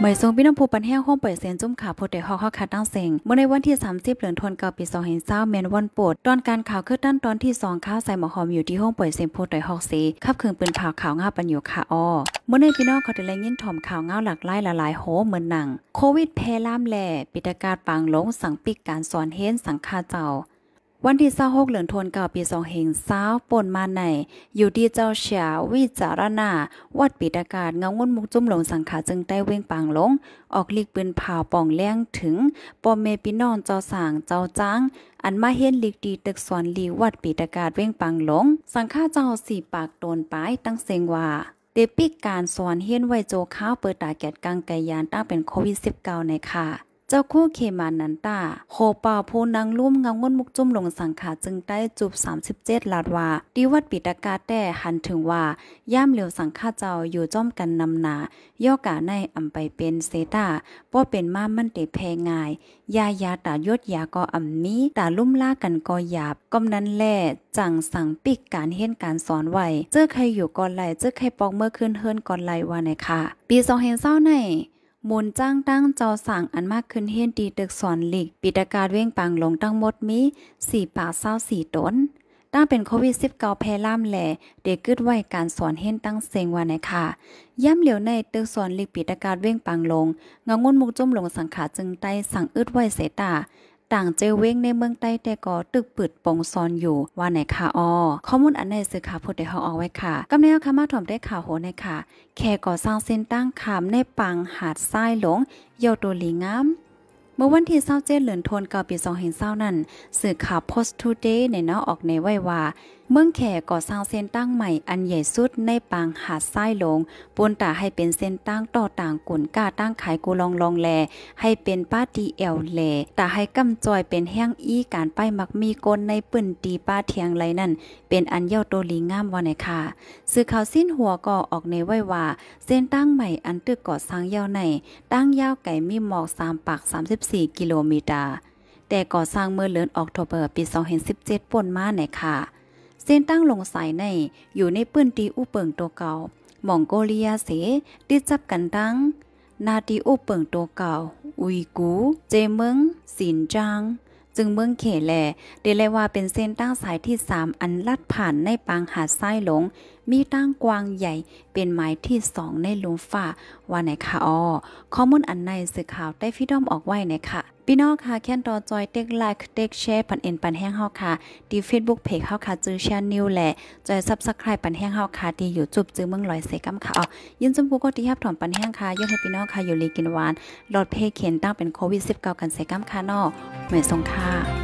เมยทรงพี่น้องผู้ปันแห้งห้องเปิดเสียงจุ่มขาโพดเดฮอกฮอกคัดตั้งเสียงเมื่อในวันที่30เดือนธันวาคมปี2020เมนวันโปดตอนการข่าวคือด้านตอนที่2ข้าวใส่หมอหอมอยู่ที่ห้องเปิดเสียงโพดเดฮอกซีขับคืนปืนผ่าข่าวง่าปัญโยคาออเมื่อในพี่น้องเขาได้แรงยินถ่อมข่าวง่าหลักไล่ละลายโหเหมือนหนังโควิดแพร่ล่ามแหล่ปิดการปางหลงสั่งปิดการสอนเฮนสังคาเจ้าวันที่26เหลือนทวนเก่าปี2เฮงเศร้าปนมาในอยู่ที่เจ้าเฉียววิจารณาวัดปิดอากาศเงางุ่นมุกจุ่มหลงสังขาจึงได้เว้งปางลง ออกลีกปืนผ่าป่องแรงถึงปอมเมปินอนเจ้าสางเจ้าจ้างอันมาเฮียนลีกดีตึกสวนลีวัดปิดอากาศเว้งปางลงสังขาเจ้าสี่ปากโดนปลายตั้งเซงว่าเดปิกการสวนเฮียนไวโจข้าวเปิดตาแกดกลางไกยานตั้งเป็นโควิด -19 ในค่ะเจ้าคู่เคมานันตา โคปาผู้นางลุ่มเงางนมุกจุ่มลงสังขาจึงได้จูบ37 ลาดว่าดีวัดปิตกาแต่หันถึงว่า ย่ามเหลียวสังขาเจ้าอยู่จ้อมกันนำหนา ย่อกาในอำไปเป็นเซตาป้อเป็นมา มันเตแพงง่ายยายาตายดยาก็อำนี้ตาลุ่มล่ากันก็หยาบ กำนั้นแลจังสั่งปิกการเห่นการสอนไว้เจ้าใครอยู่ก่อนไหลเจ้าใครปอกเมื่อคืนเฮิอนก่อนไหลว่าไหนค่ะ ปีสองเห็นเศร้าไหนมูลจ้างตั้งจอสั่งอันมากขึ้นเฮียนดีตึกสอนหลีกปิดาการเว้งปังลงตั้งมดมีสี่ป่าเศร้าสี่ต้นตั้งเป็นโควิด1 9แพร่ล่ามแหล่เด็กกึดไว้การสอนเฮียนตั้งเซงวันไหนค่ะ ย่ำเหลียวในตึกสอนหลีกปิดาการเว้งปังลงงงงนมุกจมลงสังขาจึงไตสั่งอึดไว้เสตาต่างเจเว้งในเมืองใต้แต่ก็ตึกปืดปงซอนอยู่ ว่าไหนค่ะออข้อมูลอันในสื่อข่าวพูดได้เฮาเอาไว้ค่ะกำเนิดค่ะมาถ่อมได้ข่าวโหในค่ะแค่ก่อสร้างเส้นตั้งขามในปังหาดทรายหลงเยาตัวหลีงาม เมื่อวันที่เศร้าเจเหลือนทนเก่าปีสองเห็นเศร้านั้น สื่อข่าวโพสต์ทูเดย์ในเนาะออกในไว้ว่าเมืองแขก่อสร้างเส้นตั้งใหม่อันใหญ่สุดในปางหาดทรายหลงปูนตาให้เป็นเส้นตั้งต่อต่างกุ่นกาตั้งขายกูลองลองแลให้เป็นป้าตีเอลแลแต่ให้กำจอยเป็นแห้งอี้การป้ายมักมีกลในปืนตีป้าเทียงไรนั่น เป็นอันเย่าโตลีงามวันไหนค่ะสื่อข่าวสิ้นหัวก่อออกในไว้ว่าเส้นตั้งใหม่อันตึกก่อสร้างยาวใน ตั้งยาวไก่มีหมอกสามปาก34กิโลเมตรแต่ก่อสร้างเมื่อเลือนออกโทเบอร์ปี2017ป่นมาไหนค่ะเส้นตั้งลงสายในอยู่ในปื้นตีอู้เปิงตัวเก่า มองโกเลียเส ติจับกันตั้ง นาตีอู้เปิงตัวเก่า อุยกู เจมึงสินจังจึงเมืองเขแลเดเลยว่าเป็นเส้นตั้งสายที่ 3 อันลัดผ่านในปางหาดทรายหลงมีตั้งกวางใหญ่เป็นหมายที่สองในหลุมฝ่าว่าไหนคะอ๋อข้อมูลอันในสื่อข่าวได้ฟิดอมออกไว้นคะพี่น้องค่ะ แค่นต่อจอยเต็กไลค์เต็กแชร์ปันเอ็นปันแห้งเฮาค่ะ ดีเฟซบุ๊กเพจเฮาค่ะจื้อแชนนิวแหละ จอยซับสไครป์ปันแห้งเฮาค่ะดีอยู่จุบจื้อเมืองลอยเซกัมค่ะอ๋อยินจมบูก็ที่ฮับถอนปันแห้งค่ะยอดให้พี่น้องค่ะอยู่ลีกินหวานหลอดเพเขียนตั้งเป็นโควิด19กันเซกัมค่ะนอเหมือนสงค่ะ